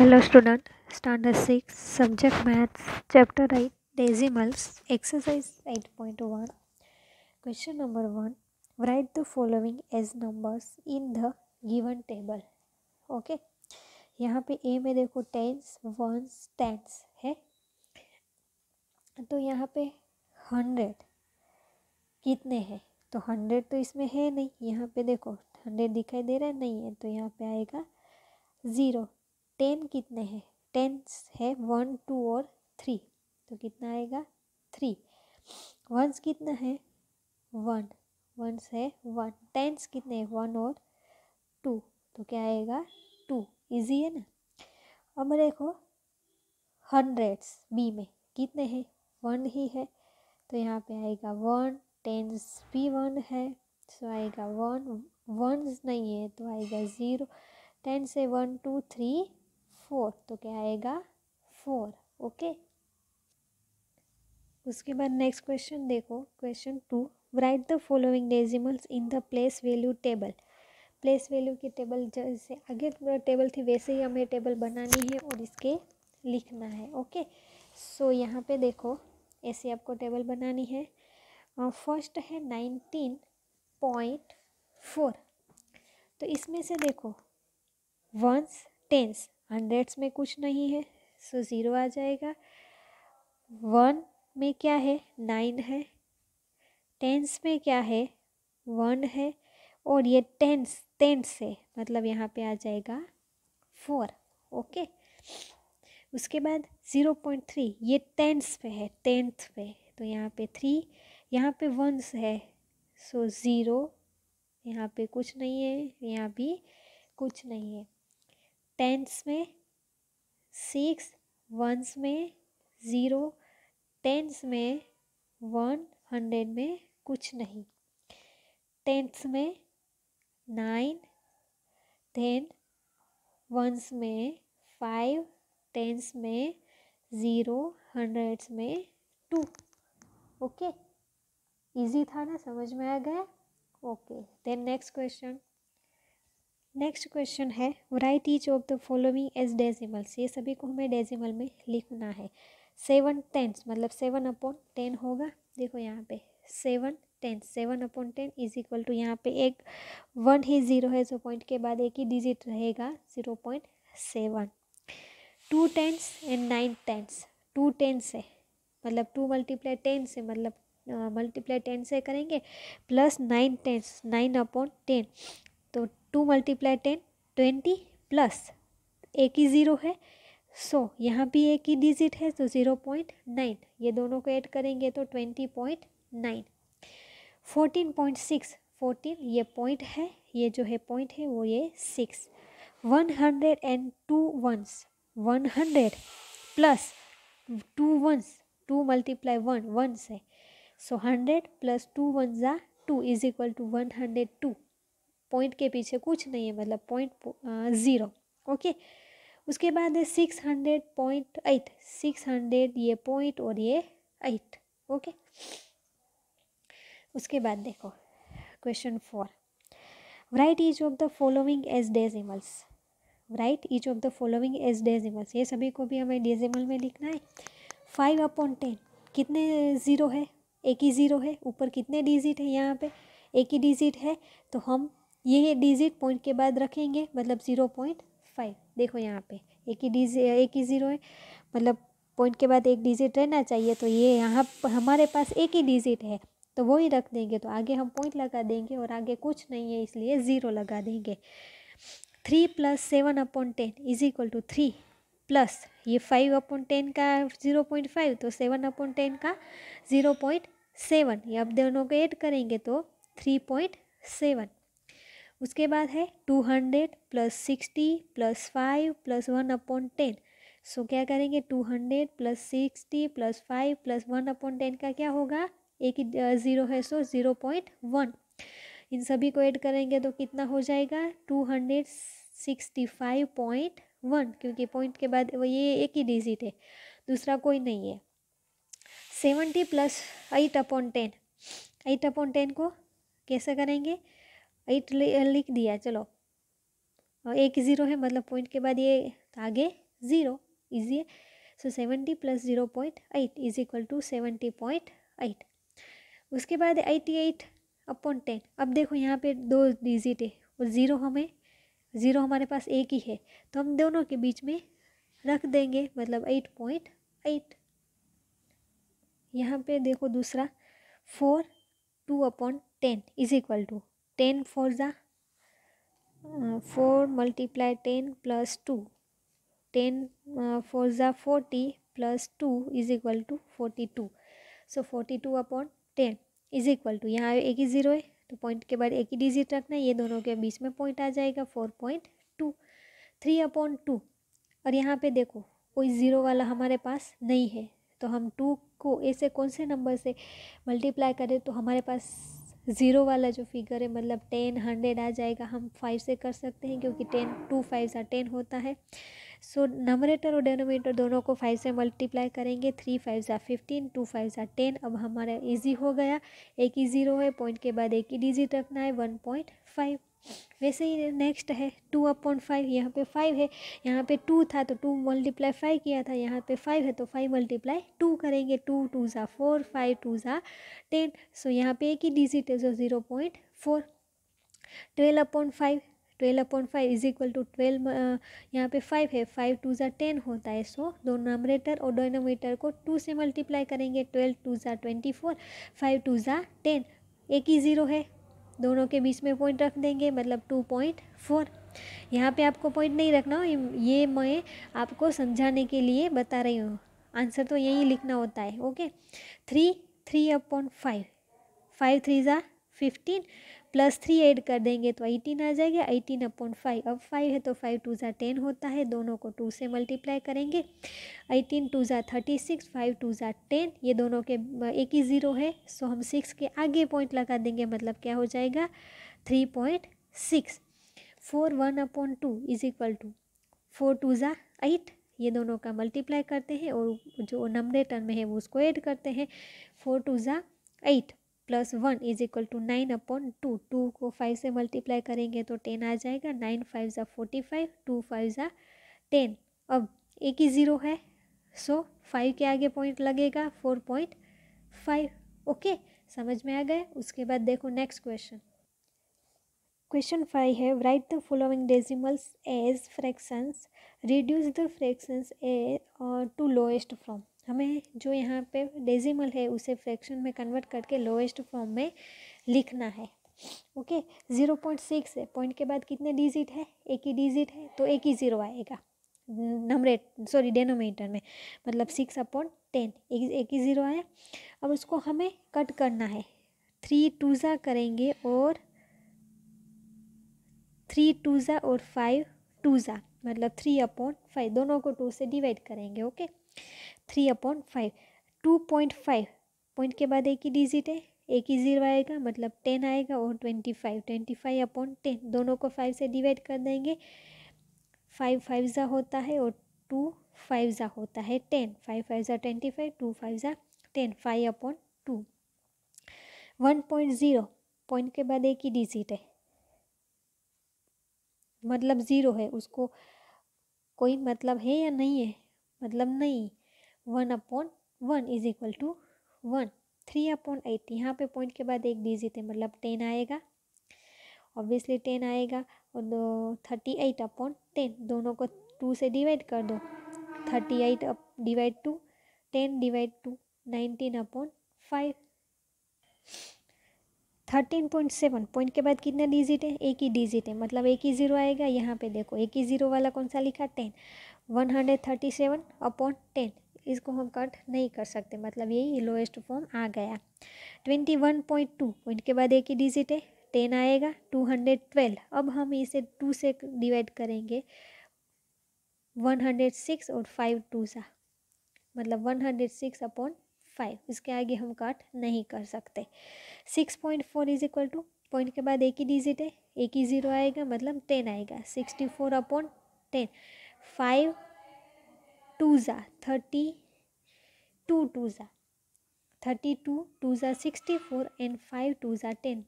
Hello student standard six subject maths chapter eight decimals exercise eight point one question number one write the following as numbers in the given table okay यहाँ पे ए में देखो tens ones tens है तो यहाँ पे hundred कितने हैं तो हंड्रेड तो इसमें है नहीं यहाँ पे देखो हंड्रेड दिखाई दे रहा है नहीं है तो यहाँ पे आएगा ज़ीरो टेन कितने हैं टेंस है वन टू और थ्री तो कितना आएगा थ्री वंस कितना है वन वंस है वन टेंस कितने हैं वन और टू तो क्या आएगा टू इजी है ना अब देखो हंड्रेड्स बी में कितने हैं वन ही है तो यहाँ पे आएगा वन टेंस भी वन है सो तो आएगा वन वंस नहीं है तो आएगा ज़ीरो टेन से वन टू थ्री फोर तो क्या आएगा फोर ओके उसके बाद नेक्स्ट क्वेश्चन देखो question two write the following decimals in the place value table place value की टेबल जैसे आगे टेबल थी वैसे ही हमें टेबल बनानी है और इसके लिखना है ओके सो so, यहाँ पे देखो ऐसे आपको टेबल बनानी है फर्स्ट है नाइनटीन पॉइंट फोर तो इसमें से देखो वंस टेंस हंड्रेड्स में कुछ नहीं है सो ज़ीरो आ जाएगा वन में क्या है नाइन है टेंस में क्या है वन है और ये टेंस टेंस है मतलब यहाँ पे आ जाएगा फोर ओके उसके बाद ज़ीरो पॉइंट थ्री ये टेंस पे है टेंथ पे तो यहाँ पे थ्री यहाँ पे वंस है सो ज़ीरो यहाँ पे कुछ नहीं है यहाँ भी कुछ नहीं है टेंस में सिक्स वंस में ज़ीरो टेंस में वन हंड्रेड में कुछ नहीं टेंस में नाइन टेन वंस में फाइव टेंस में ज़ीरो हंड्रेड्स में टू ओके इजी था ना समझ में आ गया okay then next question next question है write each of the following as decimals ये सभी को हमें डेजिमल में लिखना है सेवन टेंस मतलब सेवन अपॉन टेन होगा देखो यहाँ पे seven ten seven upon ten is equal to यहाँ पे एक वन ही ज़ीरो है जो पॉइंट के बाद एक ही डिजिट रहेगा zero point seven two tens and nine tens two ten से मतलब टू मल्टीप्लाई टेन से मतलब मल्टीप्लाई टेन से करेंगे plus nine tens nine upon ten two multiply ten twenty plus एक ही ज़ीरो है सो so, यहाँ भी एक ही डिजिट है तो ज़ीरो पॉइंट नाइन ये दोनों को ऐड करेंगे तो twenty point nine fourteen point six fourteen ये पॉइंट है ये जो है पॉइंट है वो ये six one hundred and two ones one hundred plus two ones two multiply one ones है so hundred plus two one ज़ा two is equal to one hundred two point के पीछे कुछ नहीं है मतलब पॉइंट ज़ीरो ओके उसके बाद है six hundred point eight six hundred ये पॉइंट और ये एट ओके उसके बाद देखो question four write each of the following as decimals write each of the following as decimals ये सभी को भी हमें डेजिमल में लिखना है फाइव अपॉन टेन कितने ज़ीरो है एक ही ज़ीरो है ऊपर कितने डिजिट है यहाँ पे एक ही डिजिट है तो हम ये डिजिट पॉइंट के बाद रखेंगे मतलब ज़ीरो पॉइंट फाइव देखो यहाँ पे एक ही डिजिट एक ही ज़ीरो है मतलब पॉइंट के बाद एक डिजिट रहना चाहिए तो ये यहाँ हमारे पास एक ही डिजिट है तो वही रख देंगे तो आगे हम पॉइंट लगा देंगे और आगे कुछ नहीं है इसलिए ज़ीरो लगा देंगे three plus seven upon ten is equal to three plus ये फाइव अपॉन टेन का ज़ीरो पॉइंट फाइव तो सेवन अपॉन टेन का ज़ीरो पॉइंट सेवन ये अब दोनों को ऐड करेंगे तो थ्री पॉइंट सेवन उसके बाद है two hundred plus sixty plus five plus one upon ten so क्या करेंगे two hundred plus sixty plus five plus one upon ten का क्या होगा एक ज़ीरो है सो ज़ीरो पॉइंट वन इन सभी को ऐड करेंगे तो कितना हो जाएगा two hundred sixty five point one क्योंकि पॉइंट के बाद वो ये एक ही डिजिट है दूसरा कोई नहीं है seventy plus eight upon ten eight upon ten को कैसे करेंगे एट लिख दिया चलो एक ज़ीरो है मतलब पॉइंट के बाद ये आगे ज़ीरो इजी है so seventy plus zero point eight is equal to seventy point eight उसके बाद एटी एट अपॉन टेन अब देखो यहाँ पे दो डिजिट है और ज़ीरो हमें ज़ीरो हमारे पास एक ही है तो हम दोनों के बीच में रख देंगे मतलब एट पॉइंट एट यहाँ पर देखो दूसरा four two upon ten is equal to ten four ज़ा um, four multiply ten plus two ten um, four ज़ा forty plus two is equal to forty two so forty two upon ten is equal to यहाँ एक ही zero है तो point के बाद एक ही डिजिट रखना है ये दोनों के बीच में पॉइंट आ जाएगा four point two three upon two और यहाँ पे देखो कोई ज़ीरो वाला हमारे पास नहीं है तो हम टू को ऐसे कौन से नंबर से मल्टीप्लाई करें तो हमारे पास ज़ीरो वाला जो फिगर है मतलब टेन हंड्रेड आ जाएगा हम फाइव से कर सकते हैं क्योंकि टेन टू फाइव सा टेन होता है सो नमरेटर और डेनोमेटर दोनों को फाइव से मल्टीप्लाई करेंगे थ्री फाइव ज़ा फिफ्टीन टू फाइव ज़ा टेन अब हमारा इजी हो गया एक ही ज़ीरो है पॉइंट के बाद एक ही डिजिट रखना है वन पॉइंट फाइव वैसे ही नेक्स्ट है टू अपॉन फाइव यहाँ पे फाइव है यहाँ पे टू था तो टू मल्टीप्लाई फाइव किया था यहाँ पे फाइव है तो फाइव मल्टीप्लाई टू करेंगे टू टू ज़ा फोर फाइव टू ज़ा टेन सो यहाँ पे एक ही डिजिट है जो zero point four twelve upon five twelve upon five is equal to twelve यहाँ पे फाइव है फाइव टू ज़ा टेन होता है सो दो नमरेटर और डोनोमीटर को टू से मल्टीप्लाई करेंगे ट्वेल्व टू ज़ा ट्वेंटी फोर फाइव टू ज़ा टेन एक ही ज़ीरो है दोनों के बीच में पॉइंट रख देंगे मतलब टू पॉइंट फोर यहाँ पर आपको पॉइंट नहीं रखना हो ये मैं आपको समझाने के लिए बता रही हूँ आंसर तो यही लिखना होता है okay three three upon five five three ज़ा फिफ्टीन प्लस थ्री ऐड कर देंगे तो एटीन आ जाएगा एटीन अपॉन फाइव अब फाइव है तो फाइव टू ज़ा टेन होता है दोनों को टू से मल्टीप्लाई करेंगे एटीन टू ज़ा थर्टी सिक्स फाइव टू ज़ा टेन ये दोनों के एक ही ज़ीरो है सो हम सिक्स के आगे पॉइंट लगा देंगे मतलब क्या हो जाएगा three point six four one upon two is equal to four two ज़ा एट ये दोनों का मल्टीप्लाई करते हैं और जो नंबर टर्म में है वो उसको ऐड करते हैं फोर टू ज़ा eight plus one is equal to nine upon two two को फाइव से मल्टीप्लाई करेंगे तो टेन आ जाएगा नाइन फाइव ज़ा फोर्टी फाइव टू फाइव ज़ा टेन अब एक ही ज़ीरो है सो so, फाइव के आगे पॉइंट लगेगा फोर पॉइंट फाइव ओके समझ में आ गए उसके बाद देखो नेक्स्ट क्वेश्चन क्वेश्चन फाइव है write the following decimals as fractions reduce the fractions a to lowest form हमें जो यहाँ पे डेसिमल है उसे फ्रैक्शन में कन्वर्ट करके लोएस्ट फॉर्म में लिखना है ओके ज़ीरो पॉइंट सिक्स है पॉइंट के बाद कितने डिजिट है एक ही डिजिट है तो एक ही ज़ीरो आएगा नमरेट सॉरी डेनोमीटर में मतलब सिक्स अपॉन टेन एक, एक ही ज़ीरो आया अब उसको हमें कट करना है थ्री टूज़ा करेंगे और थ्री टूज़ा और फाइव टूज़ा मतलब थ्री अपॉन फाइव दोनों को टू से डिवाइड करेंगे okay okay? Three upon five two point five point के बाद एक ही डिजिट है एक ही जीरो आएगा मतलब टेन आएगा और twenty five twenty five upon ten दोनों को फाइव से डिवाइड कर देंगे फाइव फाइव ज़ा होता है और टू फाइव ज़ा होता है टेन फाइव फाइव ज़ा ट्वेंटी फाइव टू फाइव ज़ा ten five upon two one point zero point के बाद एक ही डिजिट है मतलब ज़ीरो है उसको कोई मतलब है या नहीं है मतलब नहीं one upon one is equal to one three upon eight यहाँ पे पॉइंट के बाद एक डिजिट है मतलब टेन आएगा ऑब्वियसली टेन आएगा और दो थर्टी एट अपॉन टेन दोनों को टू से डिवाइड कर दो thirty eight up divide two ten divide two nineteen upon five thirteen point seven point के बाद कितना डिजिट है एक ही डिजिट है मतलब एक ही ज़ीरो आएगा यहाँ पे देखो एक ही ज़ीरो वाला कौन सा लिखा ten one hundred thirty seven upon ten इसको हम कट नहीं कर सकते मतलब यही लोएस्ट फॉर्म आ गया twenty one point two point के बाद एक ही डिजिट है टेन आएगा टू हंड्रेड ट्वेल्व अब हम इसे टू से डिवाइड करेंगे वन हंड्रेड सिक्स और फाइव टू सा मतलब one hundred six upon five इसके आगे हम कट नहीं कर सकते six point four is equal to point के बाद एक ही डिजिट है एक ही ज़ीरो आएगा मतलब टेन आएगा sixty four upon ten five two ज़ा थर्टी टू टू ज़ा थर्टी टू टू ज़ा sixty four and five two ज़ा ten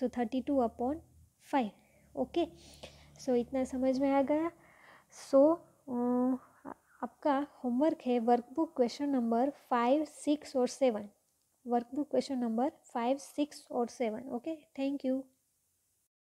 so thirty two upon five okay so इतना समझ में आ गया सो so, आपका होमवर्क है workbook question number five six और seven workbook question number five six और सेवन ओके थैंक यू